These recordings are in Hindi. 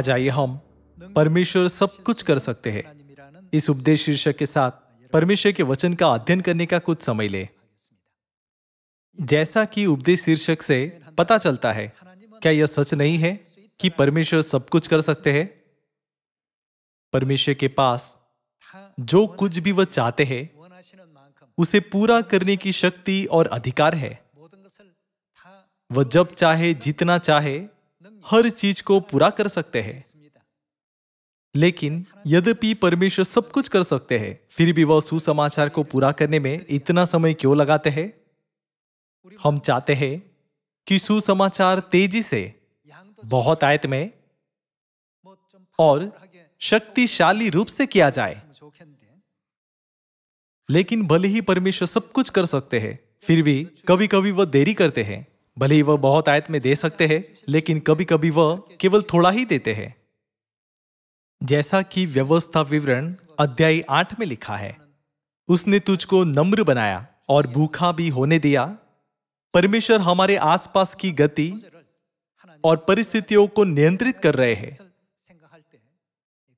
आज जाइए हम परमेश्वर सब कुछ कर सकते हैं इस उपदेश शीर्षक के साथ परमेश्वर के वचन का अध्ययन करने का कुछ समय ले जैसा कि उपदेश शीर्षक से पता चलता है क्या यह सच नहीं है कि परमेश्वर सब कुछ कर सकते हैं परमेश्वर के पास जो कुछ भी वह चाहते हैं उसे पूरा करने की शक्ति और अधिकार है वह जब चाहे जितना चाहे हर चीज को पूरा कर सकते हैं लेकिन यद्यपि परमेश्वर सब कुछ कर सकते हैं फिर भी वह सुसमाचार को पूरा करने में इतना समय क्यों लगाते हैं हम चाहते हैं कि सुसमाचार तेजी से बहुत आयत में और शक्तिशाली रूप से किया जाए लेकिन भले ही परमेश्वर सब कुछ कर सकते हैं फिर भी कभी कभी वह देरी करते हैं भले ही वह बहुत आयत में दे सकते हैं लेकिन कभी कभी वह केवल थोड़ा ही देते हैं जैसा कि व्यवस्था विवरण अध्याय आठ में लिखा है उसने तुझको नम्र बनाया और भूखा भी होने दिया परमेश्वर हमारे आसपास की गति और परिस्थितियों को नियंत्रित कर रहे हैं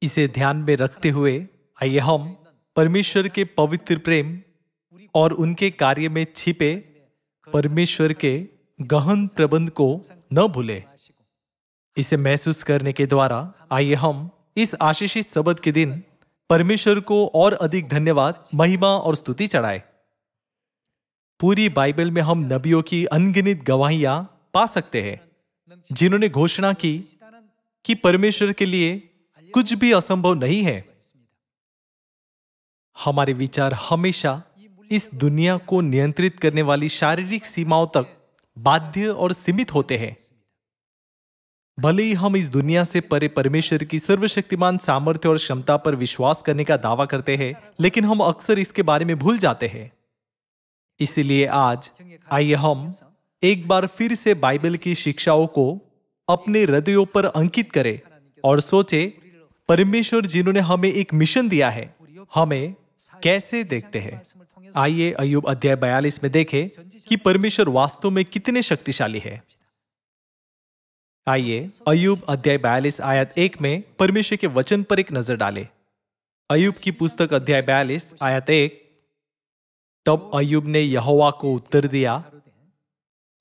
इसे ध्यान में रखते हुए आइए हम परमेश्वर के पवित्र प्रेम और उनके कार्य में छिपे परमेश्वर के गहन प्रबंध को न भूले इसे महसूस करने के द्वारा आइए हम इस आशीषित शब्द के दिन परमेश्वर को और अधिक धन्यवाद महिमा और स्तुति चढ़ाए पूरी बाइबल में हम नबियों की अनगिनित गवाहियां पा सकते हैं जिन्होंने घोषणा की कि परमेश्वर के लिए कुछ भी असंभव नहीं है हमारे विचार हमेशा इस दुनिया को नियंत्रित करने वाली शारीरिक सीमाओं तक बाध्य और सीमित होते हैं भले ही हम इस दुनिया से परे परमेश्वर की सर्वशक्तिमान सामर्थ्य और क्षमता पर विश्वास करने का दावा करते हैं लेकिन हम अक्सर इसके बारे में भूल जाते हैं इसलिए आज आइए हम एक बार फिर से बाइबल की शिक्षाओं को अपने हृदयों पर अंकित करें और सोचे परमेश्वर जिन्होंने हमें एक मिशन दिया है हमें कैसे देखते हैं आइए अयुब अध्याय बयालीस में देखें कि परमेश्वर वास्तव में कितने शक्तिशाली है आइए अयुब अध्याय बयालीस आयत एक में परमेश्वर के वचन पर एक नजर डालें अयुब की पुस्तक अध्याय बयालीस आयत एक तब अयुब ने यहोवा को उत्तर दिया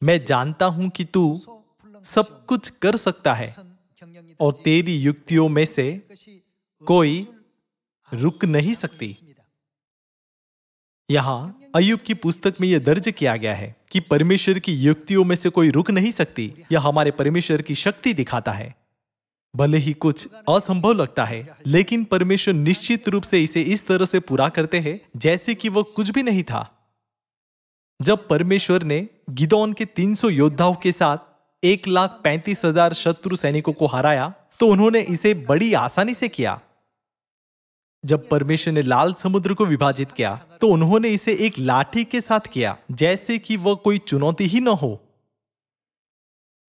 मैं जानता हूं कि तू सब कुछ कर सकता है और तेरी युक्तियों में से कोई रुक नहीं सकती यहाँ अयुब की पुस्तक में यह दर्ज किया गया है कि परमेश्वर की युक्तियों में से कोई रुक नहीं सकती यह हमारे परमेश्वर की शक्ति दिखाता है भले ही कुछ असंभव लगता है लेकिन परमेश्वर निश्चित रूप से इसे इस तरह से पूरा करते हैं जैसे कि वह कुछ भी नहीं था जब परमेश्वर ने गिदौन के 300 योद्धाओं के साथ एक लाख पैंतीस हजार शत्रु सैनिकों को हराया तो उन्होंने इसे बड़ी आसानी से किया जब परमेश्वर ने लाल समुद्र को विभाजित किया तो उन्होंने इसे एक लाठी के साथ किया जैसे कि वह कोई चुनौती ही न हो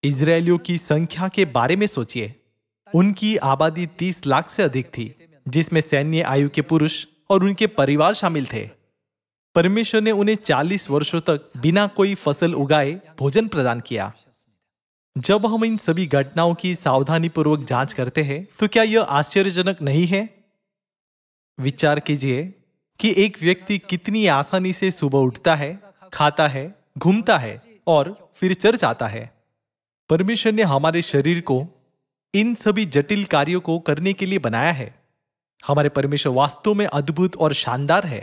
इसराइलियों की संख्या के बारे में सोचिए उनकी आबादी 30 लाख से अधिक थी जिसमें सैन्य आयु के पुरुष और उनके परिवार शामिल थे परमेश्वर ने उन्हें 40 वर्षों तक बिना कोई फसल उगाए भोजन प्रदान किया जब हम इन सभी घटनाओं की सावधानीपूर्वक जांच करते हैं तो क्या यह आश्चर्यजनक नहीं है विचार कीजिए कि एक व्यक्ति कितनी आसानी से सुबह उठता है खाता है घूमता है और फिर चर्च आता है परमेश्वर ने हमारे शरीर को इन सभी जटिल कार्यों को करने के लिए बनाया है हमारे परमेश्वर वास्तव में अद्भुत और शानदार है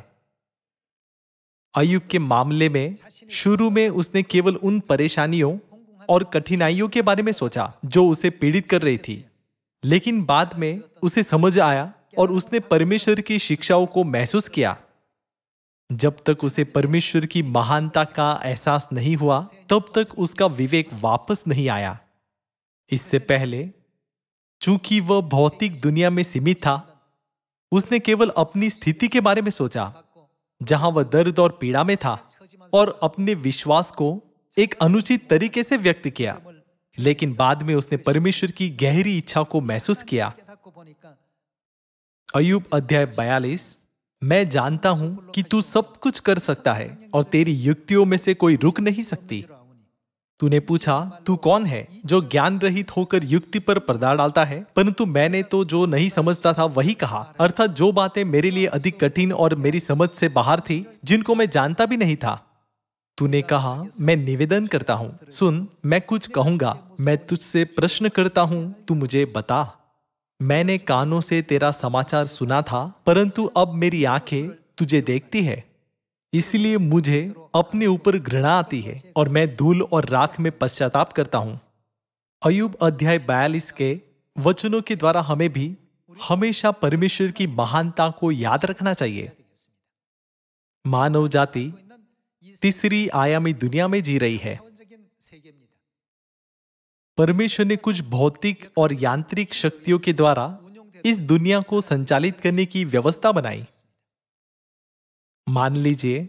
अयुब के मामले में शुरू में उसने केवल उन परेशानियों और कठिनाइयों के बारे में सोचा जो उसे पीड़ित कर रही थी लेकिन बाद में उसे समझ आया और उसने परमेश्वर की शिक्षाओं को महसूस किया जब तक उसे परमेश्वर की महानता का एहसास नहीं हुआ तब तक उसका विवेक वापस नहीं आया इससे पहले चूंकि वह भौतिक दुनिया में सीमित था उसने केवल अपनी स्थिति के बारे में सोचा जहां वह दर्द और पीड़ा में था और अपने विश्वास को एक अनुचित तरीके से व्यक्त किया लेकिन बाद में उसने परमेश्वर की गहरी इच्छा को महसूस किया अयुब अध्याय बयालीस मैं जानता हूं कि तू सब कुछ कर सकता है और तेरी युक्तियों में से कोई रुक नहीं सकती तूने पूछा तू कौन है जो ज्ञान रहित होकर युक्ति पर पर्दा डालता है परंतु मैंने तो जो नहीं समझता था वही कहा अर्थात जो बातें मेरे लिए अधिक कठिन और मेरी समझ से बाहर थी जिनको मैं जानता भी नहीं था तूने कहा मैं निवेदन करता हूँ सुन मैं कुछ कहूंगा मैं तुझसे प्रश्न करता हूँ तू मुझे बता मैंने कानों से तेरा समाचार सुना था परंतु अब मेरी आंखें तुझे देखती है इसलिए मुझे अपने ऊपर घृणा आती है और मैं धूल और राख में पश्चाताप करता हूं अयुब अध्याय बयालीस के वचनों के द्वारा हमें भी हमेशा परमेश्वर की महानता को याद रखना चाहिए मानव जाति तीसरी आयामी दुनिया में जी रही है परमेश्वर ने कुछ भौतिक और यांत्रिक शक्तियों के द्वारा इस दुनिया को संचालित करने की व्यवस्था बनाई मान लीजिए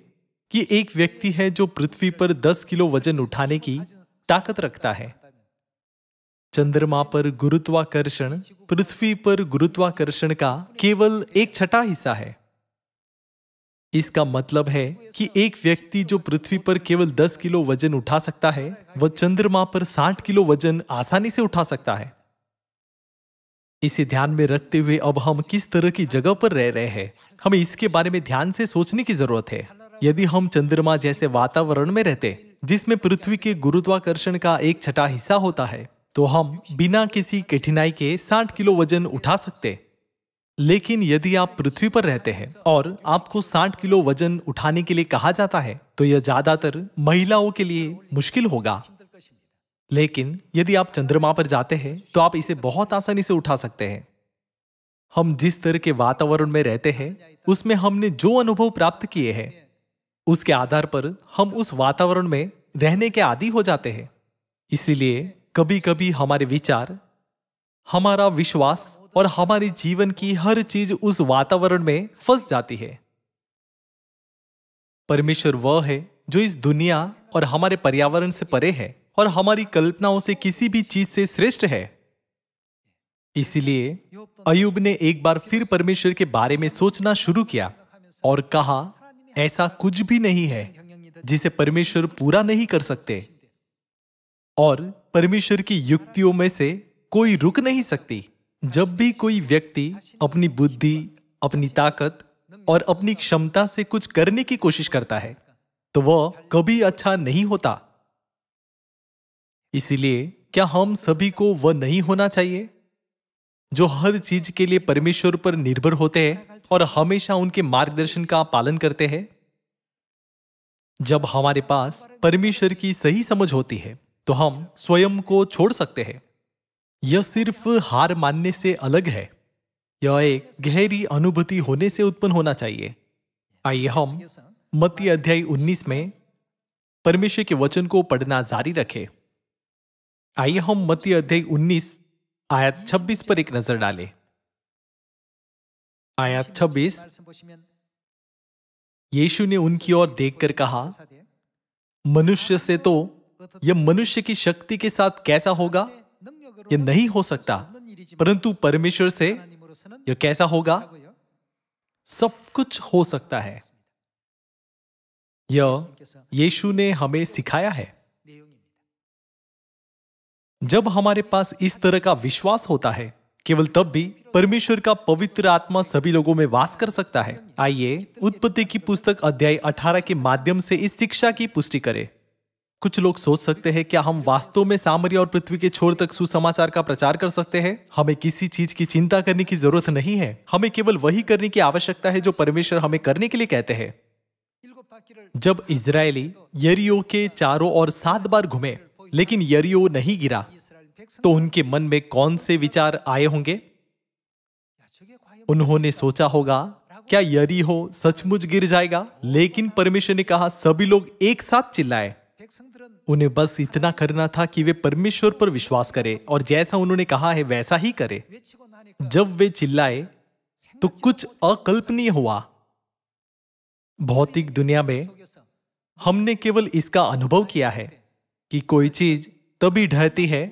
कि एक व्यक्ति है जो पृथ्वी पर 10 किलो वजन उठाने की ताकत रखता है चंद्रमा पर गुरुत्वाकर्षण पृथ्वी पर गुरुत्वाकर्षण का केवल एक छठा हिस्सा है इसका मतलब है कि एक व्यक्ति जो पृथ्वी पर केवल 10 किलो वजन उठा सकता है वह चंद्रमा पर 60 किलो वजन आसानी से उठा सकता है इसे ध्यान में रखते हुए अब हम किस तरह की जगह पर रह रहे हैं हमें इसके बारे में ध्यान से सोचने की जरूरत है यदि हम चंद्रमा जैसे वातावरण में रहते जिसमें पृथ्वी के गुरुत्वाकर्षण का एक छठा हिस्सा होता है तो हम बिना किसी कठिनाई के 60 किलो वजन उठा सकते लेकिन यदि आप पृथ्वी पर रहते हैं और आपको 60 किलो वजन उठाने के लिए कहा जाता है तो यह ज्यादातर महिलाओं के लिए मुश्किल होगा लेकिन यदि आप चंद्रमा पर जाते हैं तो आप इसे बहुत आसानी से उठा सकते हैं हम जिस तरह के वातावरण में रहते हैं उसमें हमने जो अनुभव प्राप्त किए हैं उसके आधार पर हम उस वातावरण में रहने के आदि हो जाते हैं इसीलिए कभी कभी हमारे विचार हमारा विश्वास और हमारे जीवन की हर चीज उस वातावरण में फंस जाती है परमेश्वर वह है जो इस दुनिया और हमारे पर्यावरण से परे है और हमारी कल्पनाओं से किसी भी चीज से श्रेष्ठ है इसलिए अयुब ने एक बार फिर परमेश्वर के बारे में सोचना शुरू किया और कहा ऐसा कुछ भी नहीं है जिसे परमेश्वर पूरा नहीं कर सकते और परमेश्वर की युक्तियों में से कोई रुक नहीं सकती जब भी कोई व्यक्ति अपनी बुद्धि अपनी ताकत और अपनी क्षमता से कुछ करने की कोशिश करता है तो वह कभी अच्छा नहीं होता इसीलिए क्या हम सभी को वह नहीं होना चाहिए जो हर चीज के लिए परमेश्वर पर निर्भर होते हैं और हमेशा उनके मार्गदर्शन का पालन करते हैं जब हमारे पास परमेश्वर की सही समझ होती है तो हम स्वयं को छोड़ सकते हैं यह सिर्फ हार मानने से अलग है यह एक गहरी अनुभूति होने से उत्पन्न होना चाहिए आइए हम मत अध्याय 19 में परमेश्वर के वचन को पढ़ना जारी रखें आइए हम मती अध्याय 19 आयत 26 पर एक नजर डालें आयत 26 यीशु ने उनकी ओर देखकर कहा मनुष्य से तो यह मनुष्य की शक्ति के साथ कैसा होगा ये नहीं हो सकता परंतु परमेश्वर से यह कैसा होगा सब कुछ हो सकता है यह यीशु ने हमें सिखाया है जब हमारे पास इस तरह का विश्वास होता है केवल तब भी परमेश्वर का पवित्र आत्मा सभी लोगों में वास कर सकता है आइए उत्पत्ति की पुस्तक अध्याय 18 के माध्यम से इस शिक्षा की पुष्टि करें कुछ लोग सोच सकते हैं क्या हम वास्तव में सामर्य और पृथ्वी के छोर तक सुसमाचार का प्रचार कर सकते हैं हमें किसी चीज की चिंता करने की जरूरत नहीं है हमें केवल वही करने की आवश्यकता है जो परमेश्वर हमें करने के लिए कहते हैं जब इसराइली यरियो के चारों और सात बार घूमे लेकिन यरियो नहीं गिरा तो उनके मन में कौन से विचार आए होंगे उन्होंने सोचा होगा क्या यरी हो सचमुच गिर जाएगा लेकिन परमेश्वर ने कहा सभी लोग एक साथ चिल्लाए उन्हें बस इतना करना था कि वे परमेश्वर पर विश्वास करें और जैसा उन्होंने कहा है वैसा ही करें। जब वे चिल्लाए तो कुछ अकल्पनीय हुआ भौतिक दुनिया में हमने केवल इसका अनुभव किया है कि कोई चीज तभी ढहती है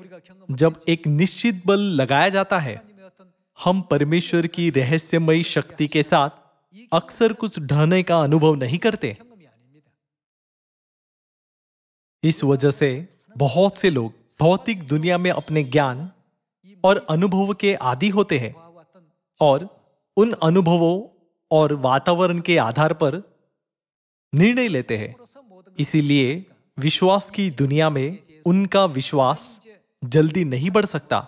जब एक निश्चित बल लगाया जाता है हम परमेश्वर की रहस्यमयी शक्ति के साथ अक्सर कुछ ढहने का अनुभव नहीं करते इस वजह से बहुत से लोग भौतिक दुनिया में अपने ज्ञान और अनुभव के आदि होते हैं और उन अनुभवों और वातावरण के आधार पर निर्णय लेते हैं इसीलिए विश्वास की दुनिया में उनका विश्वास जल्दी नहीं बढ़ सकता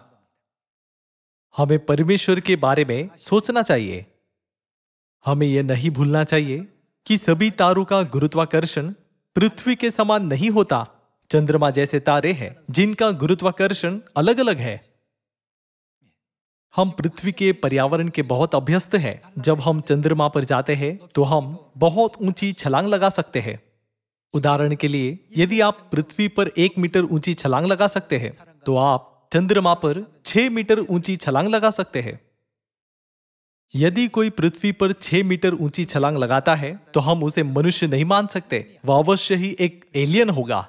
हमें परमेश्वर के बारे में सोचना चाहिए हमें यह नहीं भूलना चाहिए कि सभी तारों का गुरुत्वाकर्षण पृथ्वी के समान नहीं होता चंद्रमा जैसे तारे हैं जिनका गुरुत्वाकर्षण अलग अलग है हम पृथ्वी के पर्यावरण के बहुत अभ्यस्त हैं जब हम चंद्रमा पर जाते हैं तो हम बहुत ऊंची छलांग लगा सकते हैं उदाहरण के लिए यदि आप पृथ्वी पर एक मीटर ऊंची छलांग लगा सकते हैं तो आप चंद्रमा पर छह मीटर ऊंची छलांग लगा सकते हैं यदि कोई पृथ्वी पर छह मीटर ऊंची छलांग लगाता है तो हम उसे मनुष्य नहीं मान सकते वह अवश्य ही एक एलियन होगा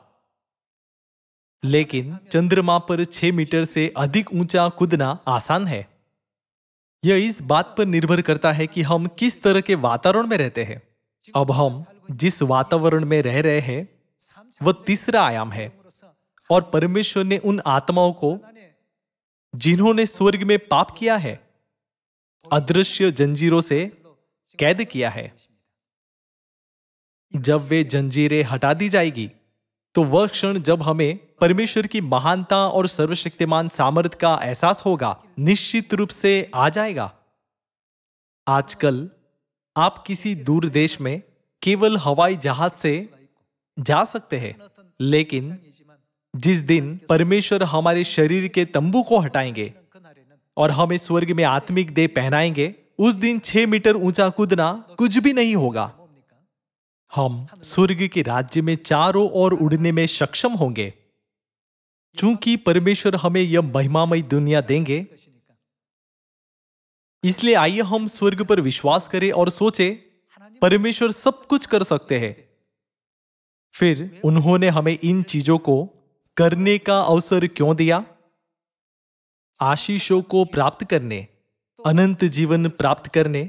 लेकिन चंद्रमा पर छह मीटर से अधिक ऊंचा कूदना आसान है यह इस बात पर निर्भर करता है कि हम किस तरह के वातावरण में रहते हैं अब हम जिस वातावरण में रह रहे हैं वह तीसरा आयाम है और परमेश्वर ने उन आत्माओं को जिन्होंने स्वर्ग में पाप किया है अदृश्य जंजीरों से कैद किया है जब वे जंजीरें हटा दी जाएगी तो वह क्षण जब हमें परमेश्वर की महानता और सर्वशक्तिमान सामर्थ्य का एहसास होगा निश्चित रूप से आ जाएगा आजकल आप किसी दूर देश में केवल हवाई जहाज से जा सकते हैं लेकिन जिस दिन परमेश्वर हमारे शरीर के तंबू को हटाएंगे और इस स्वर्ग में आत्मिक देह पहनाएंगे उस दिन छह मीटर ऊंचा कूदना कुछ भी नहीं होगा हम स्वर्ग के राज्य में चारों ओर उड़ने में सक्षम होंगे चूंकि परमेश्वर हमें यह महिमामय दुनिया देंगे इसलिए आइए हम स्वर्ग पर विश्वास करें और सोचे परमेश्वर सब कुछ कर सकते हैं फिर उन्होंने हमें इन चीजों को करने का अवसर क्यों दिया आशीषों को प्राप्त करने अनंत जीवन प्राप्त करने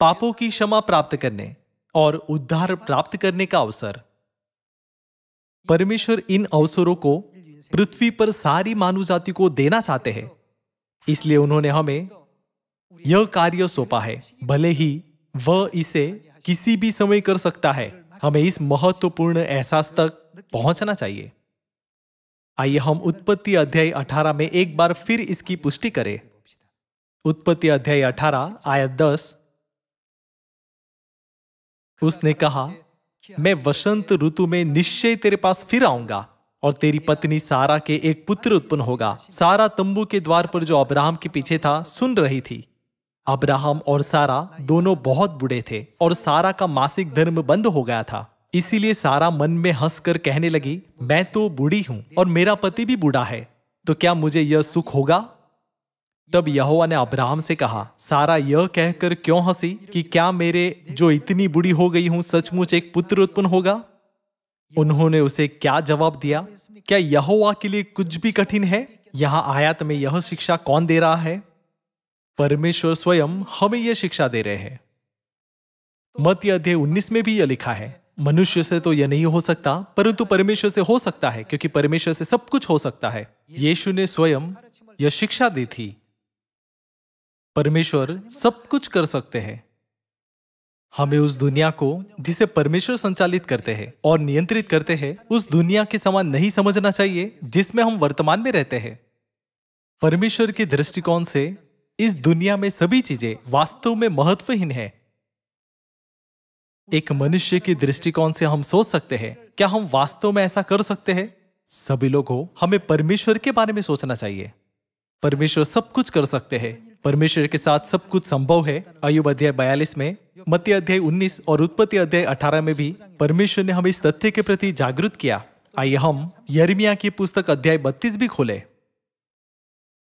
पापों की क्षमा प्राप्त करने और उद्धार प्राप्त करने का अवसर परमेश्वर इन अवसरों को पृथ्वी पर सारी मानव जाति को देना चाहते हैं इसलिए उन्होंने हमें यह कार्य सौंपा है भले ही वह इसे किसी भी समय कर सकता है हमें इस महत्वपूर्ण एहसास तक पहुंचना चाहिए आइए हम उत्पत्ति अध्याय 18 में एक बार फिर इसकी पुष्टि करें उत्पत्ति अध्याय 18 आयत 10 उसने कहा मैं वसंत ऋतु में निश्चय तेरे पास फिर आऊंगा और तेरी पत्नी सारा के एक पुत्र उत्पन्न होगा सारा तंबू के द्वार पर जो अब्राहम के पीछे था सुन रही थी अब्राहम और सारा दोनों बहुत बुढ़े थे और सारा का मासिक धर्म बंद हो गया था इसीलिए सारा मन में कर कहने लगी मैं तो बूढ़ी हूं और मेरा पति भी बूढ़ा है तो क्या मुझे यह सुख होगा तब यहोवा ने अब्राहम से कहा सारा यह कहकर क्यों हंसी कि क्या मेरे जो इतनी बूढ़ी हो गई हूं सचमुच एक पुत्र उत्पन्न होगा उन्होंने उसे क्या जवाब दिया क्या यहोवा के लिए कुछ भी कठिन है यहां आयात में यह शिक्षा कौन दे रहा है परमेश्वर स्वयं हमें यह शिक्षा दे रहे हैं मत अध्यय उन्नीस में भी यह लिखा है मनुष्य से तो यह नहीं हो सकता परंतु परमेश्वर से हो सकता है क्योंकि परमेश्वर से सब कुछ हो सकता है यीशु ने स्वयं यह शिक्षा दी थी परमेश्वर सब कुछ कर सकते हैं हमें उस दुनिया को जिसे परमेश्वर संचालित करते हैं और नियंत्रित करते हैं उस दुनिया के समान नहीं समझना चाहिए जिसमें हम वर्तमान में रहते हैं परमेश्वर के दृष्टिकोण से इस दुनिया में सभी चीजें वास्तव में महत्वहीन है एक मनुष्य के दृष्टिकोण से हम सोच सकते हैं क्या हम वास्तव में ऐसा कर सकते हैं सभी लोगों हमें परमेश्वर के बारे में सोचना चाहिए परमेश्वर सब कुछ कर सकते हैं परमेश्वर के साथ सब कुछ संभव है अयुब अध्याय बयालीस में मत्य अध्याय उन्नीस और उत्पत्ति अध्याय अठारह में भी परमेश्वर ने हमें इस तथ्य के प्रति जागृत किया आइए हम यरमिया की पुस्तक अध्याय बत्तीस भी खोले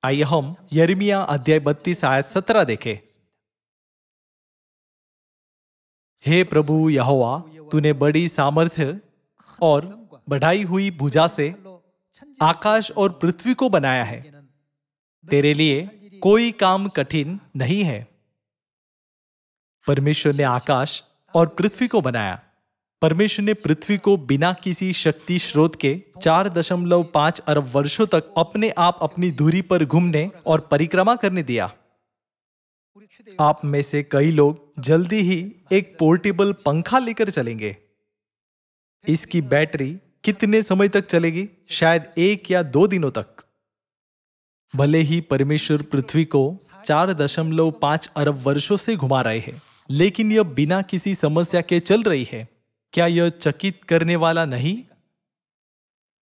आइए हम यरमिया अध्याय बत्तीस आयत सत्रह देखें हे प्रभु यहोवा तूने बड़ी सामर्थ्य और बढ़ाई हुई भुजा से आकाश और पृथ्वी को बनाया है तेरे लिए कोई काम कठिन नहीं है परमेश्वर ने आकाश और पृथ्वी को बनाया परमेश्वर ने पृथ्वी को बिना किसी शक्ति स्रोत के चार दशमलव पांच अरब वर्षों तक अपने आप अपनी धुरी पर घूमने और परिक्रमा करने दिया आप में से कई लोग जल्दी ही एक पोर्टेबल पंखा लेकर चलेंगे इसकी बैटरी कितने समय तक चलेगी शायद एक या दो दिनों तक भले ही परमेश्वर पृथ्वी को चार दशमलव पांच अरब वर्षों से घुमा रहे हैं लेकिन यह बिना किसी समस्या के चल रही है क्या यह चकित करने वाला नहीं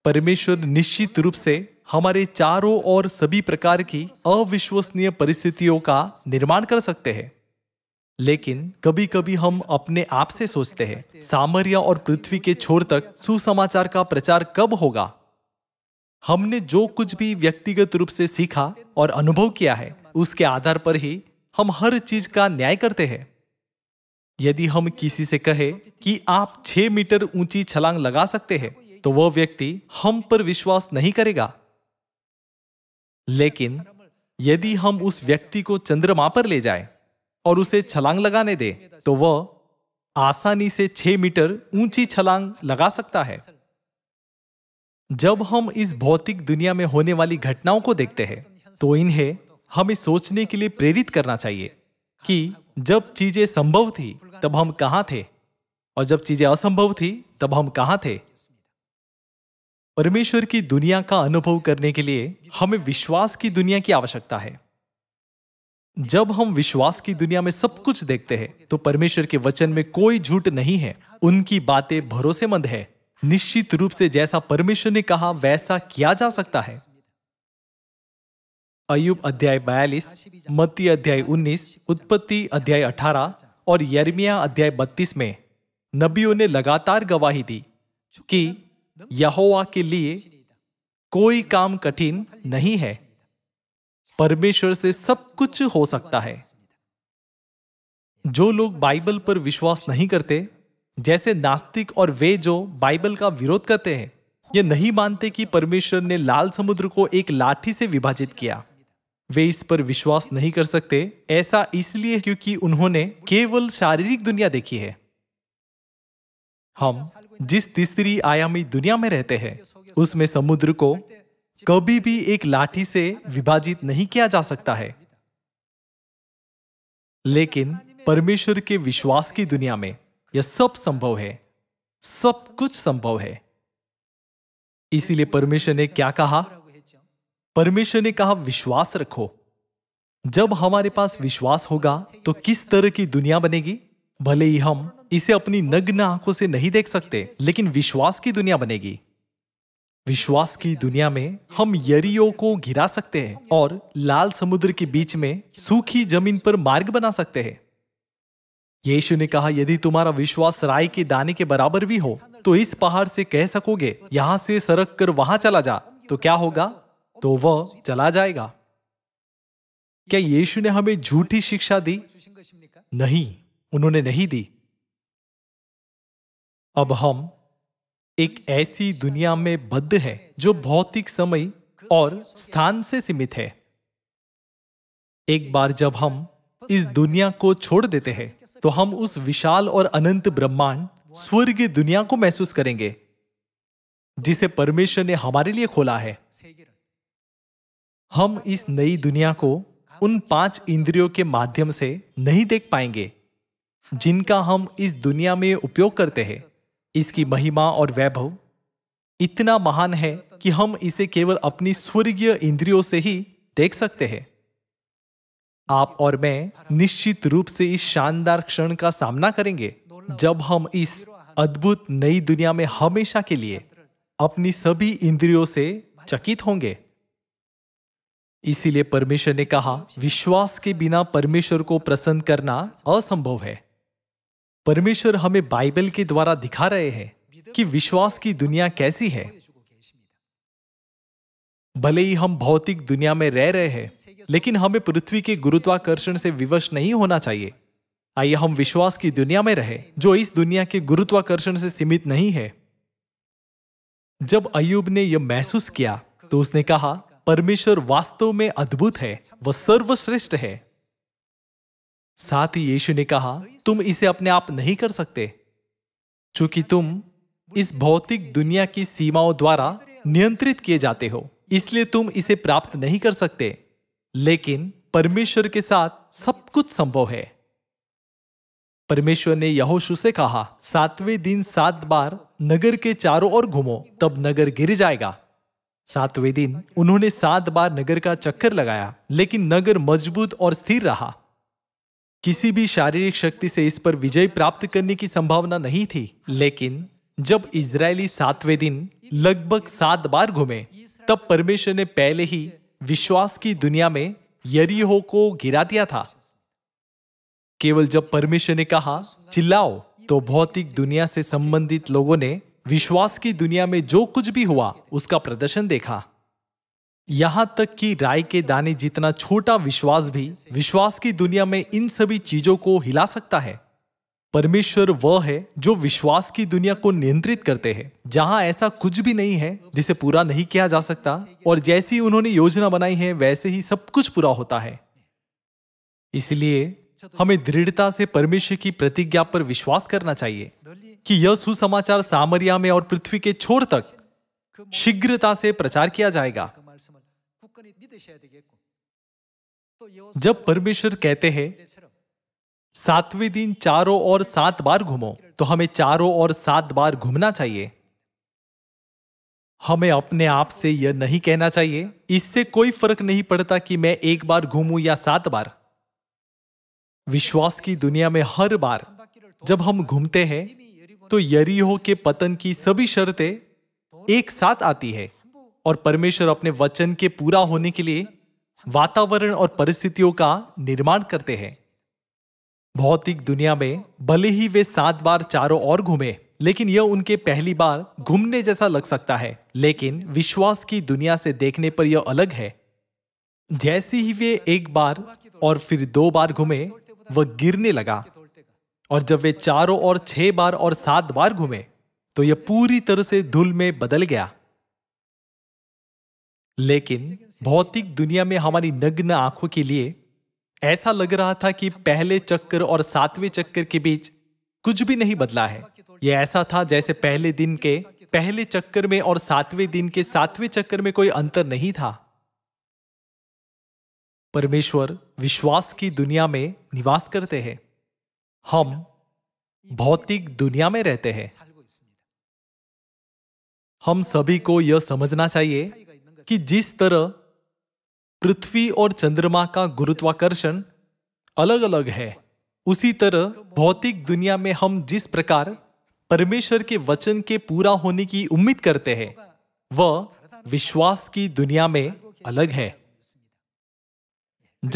परमेश्वर निश्चित रूप से हमारे चारों और सभी प्रकार की अविश्वसनीय परिस्थितियों का निर्माण कर सकते हैं लेकिन कभी कभी हम अपने आप से सोचते हैं सामरिया और पृथ्वी के छोर तक सुसमाचार का प्रचार कब होगा हमने जो कुछ भी व्यक्तिगत रूप से सीखा और अनुभव किया है उसके आधार पर ही हम हर चीज का न्याय करते हैं यदि हम किसी से कहे कि आप छह मीटर ऊंची छलांग लगा सकते हैं तो वह व्यक्ति हम पर विश्वास नहीं करेगा लेकिन यदि हम उस व्यक्ति को चंद्रमा पर ले जाएं, और उसे छलांग लगाने दे तो वह आसानी से छह मीटर ऊंची छलांग लगा सकता है जब हम इस भौतिक दुनिया में होने वाली घटनाओं को देखते हैं तो इन्हें हमें सोचने के लिए प्रेरित करना चाहिए कि जब चीजें संभव थी तब हम कहा थे और जब चीजें असंभव थी तब हम कहां थे परमेश्वर की दुनिया का अनुभव करने के लिए हमें विश्वास की दुनिया की आवश्यकता है जब हम विश्वास की दुनिया में सब कुछ देखते हैं तो परमेश्वर के वचन में कोई झूठ नहीं है उनकी बातें भरोसेमंद है निश्चित रूप से जैसा परमेश्वर ने कहा वैसा किया जा सकता है अयुब अध्याय बयालीस मत्ती अध्याय उन्नीस उत्पत्ति अध्याय अठारह और यर्मिया अध्याय बत्तीस में नबियों ने लगातार गवाही दी कि यहोवा के लिए कोई काम कठिन नहीं है परमेश्वर से सब कुछ हो सकता है जो लोग बाइबल पर विश्वास नहीं करते जैसे नास्तिक और वे जो बाइबल का विरोध करते हैं ये नहीं मानते कि परमेश्वर ने लाल समुद्र को एक लाठी से विभाजित किया वे इस पर विश्वास नहीं कर सकते ऐसा इसलिए क्योंकि उन्होंने केवल शारीरिक दुनिया देखी है हम जिस तीसरी आयामी दुनिया में रहते हैं उसमें समुद्र को कभी भी एक लाठी से विभाजित नहीं किया जा सकता है लेकिन परमेश्वर के विश्वास की दुनिया में यह सब संभव है सब कुछ संभव है इसीलिए परमेश्वर ने क्या कहा परमेश्वर ने कहा विश्वास रखो जब हमारे पास विश्वास होगा तो किस तरह की दुनिया बनेगी भले ही हम इसे अपनी नग्न आंखों से नहीं देख सकते लेकिन विश्वास की दुनिया बनेगी विश्वास की दुनिया में हम यरियो को घिरा सकते हैं और लाल समुद्र के बीच में सूखी जमीन पर मार्ग बना सकते हैं यीशु ने कहा यदि तुम्हारा विश्वास राय के दाने के बराबर भी हो तो इस पहाड़ से कह सकोगे यहां से सरक कर वहां चला जा तो क्या होगा तो वह चला जाएगा क्या यीशु ने हमें झूठी शिक्षा दी नहीं उन्होंने नहीं दी अब हम एक ऐसी दुनिया में बद्ध है जो भौतिक समय और स्थान से सीमित है एक बार जब हम इस दुनिया को छोड़ देते हैं तो हम उस विशाल और अनंत ब्रह्मांड स्वर्ग दुनिया को महसूस करेंगे जिसे परमेश्वर ने हमारे लिए खोला है हम इस नई दुनिया को उन पांच इंद्रियों के माध्यम से नहीं देख पाएंगे जिनका हम इस दुनिया में उपयोग करते हैं इसकी महिमा और वैभव इतना महान है कि हम इसे केवल अपनी स्वर्गीय इंद्रियों से ही देख सकते हैं आप और मैं निश्चित रूप से इस शानदार क्षण का सामना करेंगे जब हम इस अद्भुत नई दुनिया में हमेशा के लिए अपनी सभी इंद्रियों से चकित होंगे इसीलिए परमेश्वर ने कहा विश्वास के बिना परमेश्वर को प्रसन्न करना असंभव है परमेश्वर हमें बाइबल के द्वारा दिखा रहे हैं कि विश्वास की दुनिया कैसी है भले ही हम भौतिक दुनिया में रह रहे हैं लेकिन हमें पृथ्वी के गुरुत्वाकर्षण से विवश नहीं होना चाहिए आइए हम विश्वास की दुनिया में रहे जो इस दुनिया के गुरुत्वाकर्षण से सीमित नहीं है जब अयुब ने यह महसूस किया तो उसने कहा परमेश्वर वास्तव में अद्भुत है वह सर्वश्रेष्ठ है साथ ही यीशु ने कहा तुम इसे अपने आप नहीं कर सकते चूंकि तुम इस भौतिक दुनिया की सीमाओं द्वारा नियंत्रित किए जाते हो इसलिए तुम इसे प्राप्त नहीं कर सकते लेकिन परमेश्वर के साथ सब कुछ संभव है परमेश्वर ने यहोशु से कहा सातवें दिन सात बार नगर के चारों ओर घूमो तब नगर गिर जाएगा सातवें दिन उन्होंने सात बार नगर का चक्कर लगाया लेकिन नगर मजबूत और स्थिर रहा किसी भी शारीरिक शक्ति से इस पर विजय प्राप्त करने की संभावना नहीं थी लेकिन जब इजरायली सातवें दिन लगभग सात बार घूमे तब परमेश्वर ने पहले ही विश्वास की दुनिया में यरीहो को गिरा दिया था केवल जब परमेश्वर ने कहा चिल्लाओ तो भौतिक दुनिया से संबंधित लोगों ने विश्वास की दुनिया में जो कुछ भी हुआ उसका प्रदर्शन देखा यहाँ तक कि राय के दाने जितना छोटा विश्वास भी विश्वास की दुनिया में इन सभी चीजों को हिला सकता है परमेश्वर वह है जो विश्वास की दुनिया को नियंत्रित करते हैं जहाँ ऐसा कुछ भी नहीं है जिसे पूरा नहीं किया जा सकता और जैसी उन्होंने योजना बनाई है वैसे ही सब कुछ पूरा होता है इसलिए हमें दृढ़ता से परमेश्वर की प्रतिज्ञा पर विश्वास करना चाहिए कि यह सुसमाचार सामरिया में और पृथ्वी के छोर तक शीघ्रता से प्रचार किया जाएगा तो जब परमेश्वर कहते हैं सातवें दिन चारों और सात बार घूमो तो हमें चारों और सात बार घूमना चाहिए हमें अपने आप से यह नहीं कहना चाहिए इससे कोई फर्क नहीं पड़ता कि मैं एक बार घूमूं या सात बार विश्वास की दुनिया में हर बार जब हम घूमते हैं तो यरीहो के पतन की सभी शर्तें एक साथ आती है और परमेश्वर अपने वचन के पूरा होने के लिए वातावरण और परिस्थितियों का निर्माण करते हैं भौतिक दुनिया में भले ही वे सात बार चारों ओर घूमे लेकिन यह उनके पहली बार घूमने जैसा लग सकता है लेकिन विश्वास की दुनिया से देखने पर यह अलग है जैसे ही वे एक बार और फिर दो बार घूमे वह गिरने लगा और जब वे चारों और छह बार और सात बार घूमे तो यह पूरी तरह से धूल में बदल गया लेकिन भौतिक दुनिया में हमारी नग्न आंखों के लिए ऐसा लग रहा था कि पहले चक्कर और सातवें चक्कर के बीच कुछ भी नहीं बदला है यह ऐसा था जैसे पहले दिन के पहले चक्कर में और सातवें दिन के सातवें चक्कर में कोई अंतर नहीं था परमेश्वर विश्वास की दुनिया में निवास करते हैं हम भौतिक दुनिया में रहते हैं हम सभी को यह समझना चाहिए कि जिस तरह पृथ्वी और चंद्रमा का गुरुत्वाकर्षण अलग अलग है उसी तरह भौतिक दुनिया में हम जिस प्रकार परमेश्वर के वचन के पूरा होने की उम्मीद करते हैं वह विश्वास की दुनिया में अलग है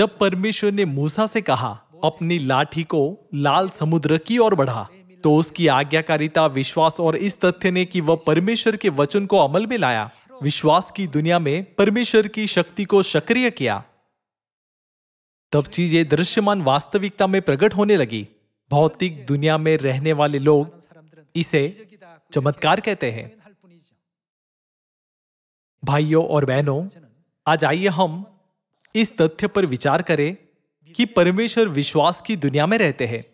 जब परमेश्वर ने मूसा से कहा अपनी लाठी को लाल समुद्र की ओर बढ़ा तो उसकी आज्ञाकारिता विश्वास और इस तथ्य ने कि वह परमेश्वर के वचन को अमल में लाया विश्वास की दुनिया में परमेश्वर की शक्ति को सक्रिय किया तब चीजें दृश्यमान वास्तविकता में प्रकट होने लगी भौतिक दुनिया में रहने वाले लोग इसे चमत्कार कहते हैं भाइयों और बहनों आज आइए हम इस तथ्य पर विचार करें कि परमेश्वर विश्वास की दुनिया में रहते हैं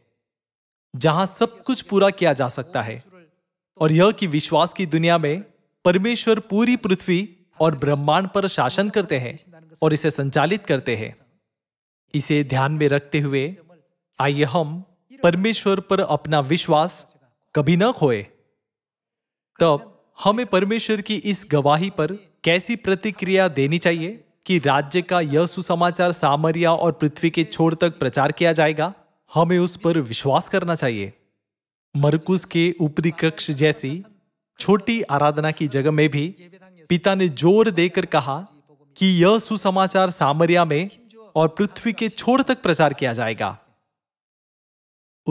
जहां सब कुछ पूरा किया जा सकता है और यह कि विश्वास की दुनिया में परमेश्वर पूरी पृथ्वी और ब्रह्मांड पर शासन करते हैं और इसे संचालित करते हैं इसे ध्यान में रखते हुए आइए हम परमेश्वर पर अपना विश्वास कभी न खोए तब हमें परमेश्वर की इस गवाही पर कैसी प्रतिक्रिया देनी चाहिए कि राज्य का यह सुसमाचार सामरिया और पृथ्वी के छोर तक प्रचार किया जाएगा हमें उस पर विश्वास करना चाहिए मरकुस के ऊपरी कक्ष जैसी छोटी आराधना की जगह में भी पिता ने जोर देकर कहा कि यह सुसमाचार सामरिया में और पृथ्वी के छोर तक प्रचार किया जाएगा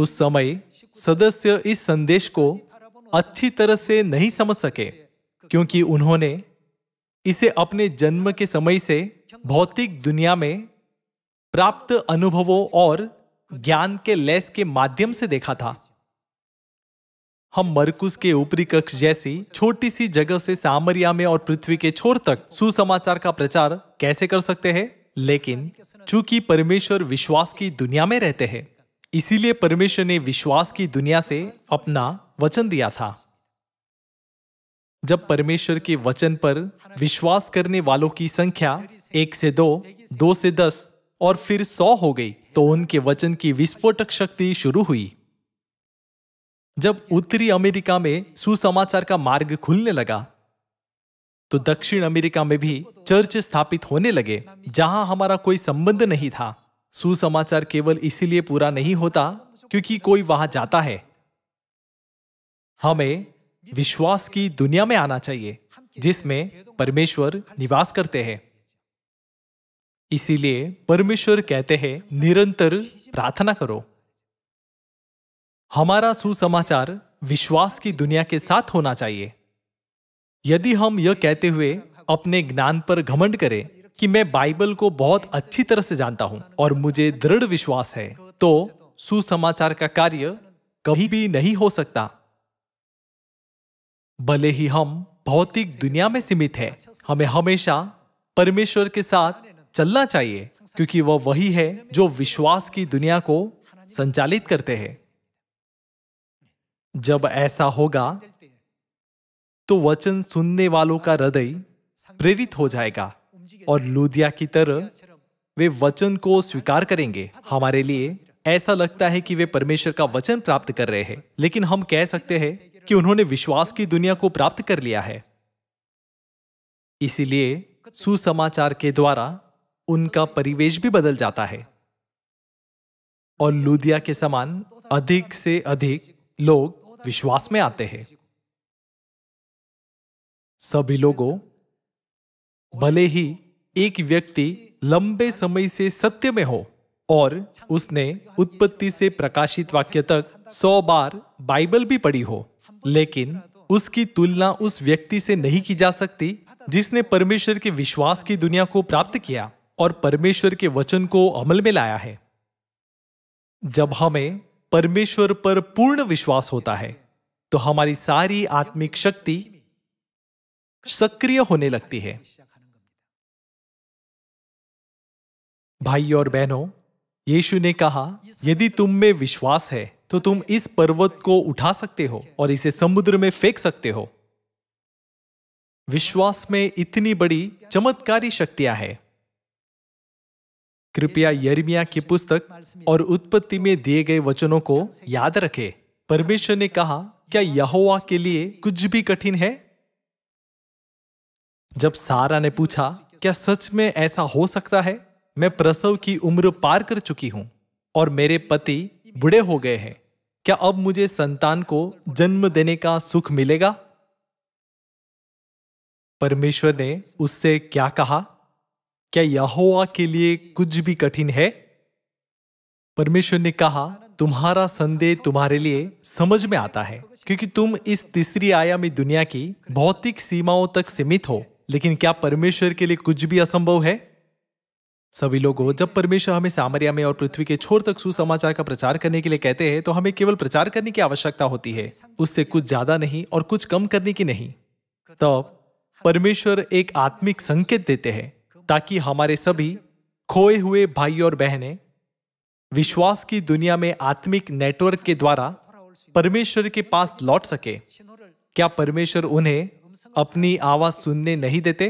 उस समय सदस्य इस संदेश को अच्छी तरह से नहीं समझ सके क्योंकि उन्होंने इसे अपने जन्म के समय से भौतिक दुनिया में प्राप्त अनुभवों और ज्ञान के लेस के माध्यम से देखा था हम मरकुस के ऊपरी कक्ष जैसी छोटी सी जगह से सामरिया में और पृथ्वी के छोर तक सुसमाचार का प्रचार कैसे कर सकते हैं लेकिन चूंकि परमेश्वर विश्वास की दुनिया में रहते हैं इसीलिए परमेश्वर ने विश्वास की दुनिया से अपना वचन दिया था जब परमेश्वर के वचन पर विश्वास करने वालों की संख्या एक से दो दो से दस और फिर सौ हो गई तो उनके वचन की विस्फोटक शक्ति शुरू हुई जब उत्तरी अमेरिका में सुसमाचार का मार्ग खुलने लगा तो दक्षिण अमेरिका में भी चर्च स्थापित होने लगे जहां हमारा कोई संबंध नहीं था सुसमाचार केवल इसीलिए पूरा नहीं होता क्योंकि कोई वहां जाता है हमें विश्वास की दुनिया में आना चाहिए जिसमें परमेश्वर निवास करते हैं इसीलिए परमेश्वर कहते हैं निरंतर प्रार्थना करो हमारा सुसमाचार विश्वास की दुनिया के साथ होना चाहिए यदि हम यह कहते हुए अपने ज्ञान पर घमंड करें कि मैं बाइबल को बहुत अच्छी तरह से जानता हूं और मुझे दृढ़ विश्वास है तो सुसमाचार का कार्य कभी भी नहीं हो सकता भले ही हम भौतिक दुनिया में सीमित है हमें हमेशा परमेश्वर के साथ चलना चाहिए क्योंकि वह वही है जो विश्वास की दुनिया को संचालित करते हैं जब ऐसा होगा तो वचन सुनने वालों का हृदय प्रेरित हो जाएगा और लुधिया की तरह वे वचन को स्वीकार करेंगे हमारे लिए ऐसा लगता है कि वे परमेश्वर का वचन प्राप्त कर रहे हैं लेकिन हम कह सकते हैं कि उन्होंने विश्वास की दुनिया को प्राप्त कर लिया है इसीलिए सुसमाचार के द्वारा उनका परिवेश भी बदल जाता है और लुधिया के समान अधिक से अधिक लोग विश्वास में आते हैं सभी लोगों भले ही एक व्यक्ति लंबे समय से सत्य में हो और उसने उत्पत्ति से प्रकाशित वाक्य तक सौ बार बाइबल भी पढ़ी हो लेकिन उसकी तुलना उस व्यक्ति से नहीं की जा सकती जिसने परमेश्वर के विश्वास की दुनिया को प्राप्त किया और परमेश्वर के वचन को अमल में लाया है जब हमें परमेश्वर पर पूर्ण विश्वास होता है तो हमारी सारी आत्मिक शक्ति सक्रिय होने लगती है भाई और बहनों यीशु ने कहा यदि तुम में विश्वास है तो तुम इस पर्वत को उठा सकते हो और इसे समुद्र में फेंक सकते हो विश्वास में इतनी बड़ी चमत्कारी शक्तियां हैं कृपया यरमिया की पुस्तक और उत्पत्ति में दिए गए वचनों को याद रखें। परमेश्वर ने कहा क्या यहोवा के लिए कुछ भी कठिन है जब सारा ने पूछा क्या सच में ऐसा हो सकता है मैं प्रसव की उम्र पार कर चुकी हूं और मेरे पति बूढ़े हो गए हैं क्या अब मुझे संतान को जन्म देने का सुख मिलेगा परमेश्वर ने उससे क्या कहा क्या यहोवा के लिए कुछ भी कठिन है परमेश्वर ने कहा तुम्हारा संदेह तुम्हारे लिए समझ में आता है क्योंकि तुम इस तीसरी आयामी दुनिया की भौतिक सीमाओं तक सीमित हो लेकिन क्या परमेश्वर के लिए कुछ भी असंभव है सभी लोगों जब परमेश्वर हमें सामरिया में और पृथ्वी के छोर तक सुसमाचार का प्रचार करने के लिए कहते हैं तो हमें केवल प्रचार करने की आवश्यकता होती है उससे कुछ ज्यादा नहीं और कुछ कम करने की नहीं तब तो परमेश्वर एक आत्मिक संकेत देते हैं ताकि हमारे सभी खोए हुए भाई और बहनें विश्वास की दुनिया में आत्मिक नेटवर्क के द्वारा परमेश्वर के पास लौट सके क्या परमेश्वर उन्हें अपनी आवाज सुनने नहीं देते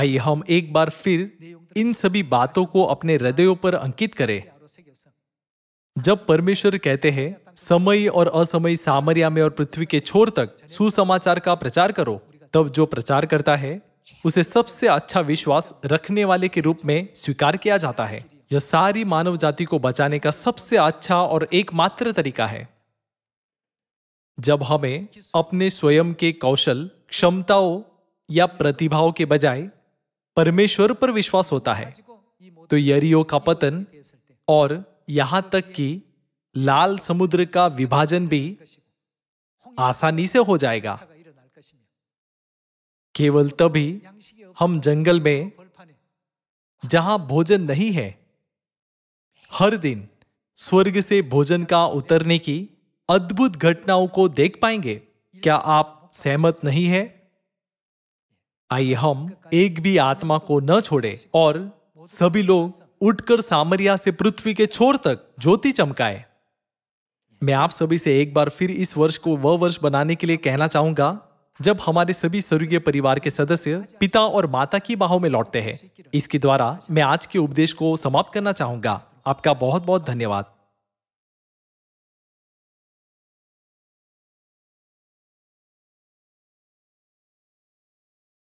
आइए हम एक बार फिर इन सभी बातों को अपने हृदयों पर अंकित करें जब परमेश्वर कहते हैं समय और असमय सामरिया में और पृथ्वी के छोर तक सुसमाचार का प्रचार करो तब जो प्रचार करता है उसे सबसे अच्छा विश्वास रखने वाले के रूप में स्वीकार किया जाता है यह सारी मानव जाति को बचाने का सबसे अच्छा और एकमात्र तरीका है जब हमें अपने स्वयं के कौशल क्षमताओं या प्रतिभाओं के बजाय परमेश्वर पर विश्वास होता है तो यरियो का पतन और यहां तक कि लाल समुद्र का विभाजन भी आसानी से हो जाएगा केवल तभी हम जंगल में जहां भोजन नहीं है हर दिन स्वर्ग से भोजन का उतरने की अद्भुत घटनाओं को देख पाएंगे क्या आप सहमत नहीं है आइए हम एक भी आत्मा को न छोड़े और सभी लोग उठकर सामरिया से पृथ्वी के छोर तक ज्योति चमकाए मैं आप सभी से एक बार फिर इस वर्ष को वह वर्ष बनाने के लिए कहना चाहूंगा जब हमारे सभी स्वर्गीय परिवार के सदस्य पिता और माता की बाहों में लौटते हैं इसके द्वारा मैं आज के उपदेश को समाप्त करना चाहूंगा आपका बहुत बहुत धन्यवाद